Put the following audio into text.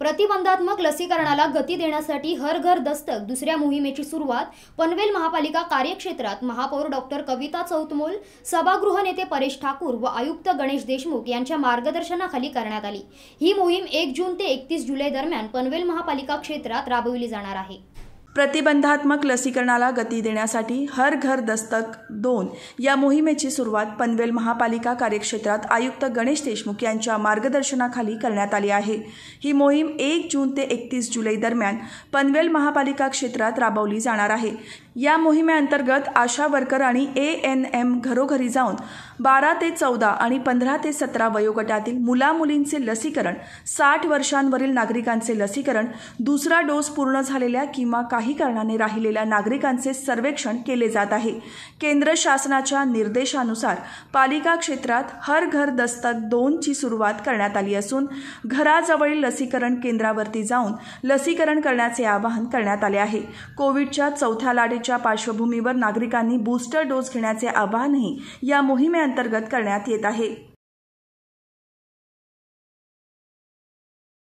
प्रतिबंधात्मक लसीकरणाला गती देण्यासाठी हर घर दस्तक दुसऱ्या मोहिमेची सुरुवात पनवेल महापालिका कार्यक्षेत्रात महापौर डॉक्टर कविता चौतमोल सभागृह नेते परेश ठाकूर व आयुक्त गणेश देशमुख यांच्या मार्गदर्शनाखाली करण्यात आली ही मोहीम एक जून ते एकतीस जुलै दरम्यान पनवेल महापालिका क्षेत्रात राबविली जाणार आहे प्रतिबंधात्मक लसीकरणाला गती देण्यासाठी हर घर दस्तक दोन या मोहिमेची सुरुवात पनवेल महापालिका कार्यक्षेत्रात आयुक्त गणेश देशमुख यांच्या मार्गदर्शनाखाली करण्यात आली आहे ही मोहीम एक जून ते एकतीस जुलै दरम्यान पनवेल महापालिका क्षेत्रात राबवली जाणार आहे या मोहिमेअंतर्गत आशा वर्कर आणि ए एन एम घरोघरी जाऊन बारा ते चौदा आणि पंधरा ते सतरा वयोगटातील मुलामुलींचे लसीकरण साठ वर्षांवरील नागरिकांचे लसीकरण दुसरा डोस पूर्ण झालेल्या किंवा काही कारणाने राहिलेल्या नागरिकांचे सर्वेक्षण केले जात आहे केंद्र शासनाच्या निर्देशानुसार पालिका क्षेत्रात हर घर दस्तक दोनची सुरुवात करण्यात आली असून घराजवळील लसीकरण केंद्रावरती जाऊन लसीकरण करण्याचे आवाहन करण्यात आले आहे कोविडच्या चौथ्या लाटेच्या पार्श्वभूमीवर नागरिकांनी बूस्टर डोस घेण्याचे आवाहनही या मोहिमेअंतर्गत करण्यात येत आहे